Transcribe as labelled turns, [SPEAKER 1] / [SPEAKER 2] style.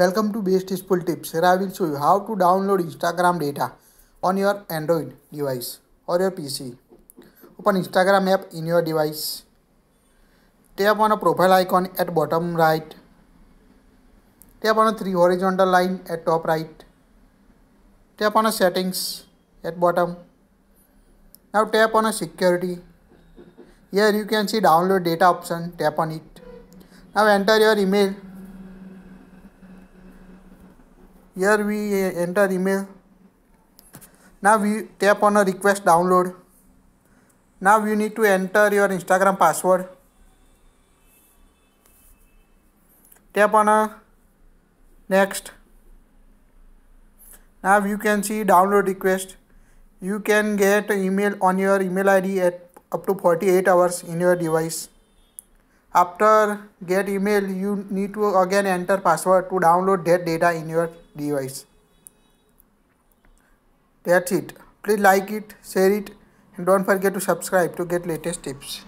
[SPEAKER 1] Welcome to Best Useful Tips. Here I will show you how to download Instagram data on your Android device or your PC. Open Instagram app in your device. Tap on a profile icon at bottom right. Tap on a three horizontal line at top right. Tap on a settings at bottom. Now tap on a security. Here you can see download data option. Tap on it. Now enter your email here we enter email now we tap on a request download now you need to enter your instagram password tap on a next now you can see download request you can get email on your email id at up to 48 hours in your device after get email you need to again enter password to download that data in your device that's it please like it share it and don't forget to subscribe to get latest tips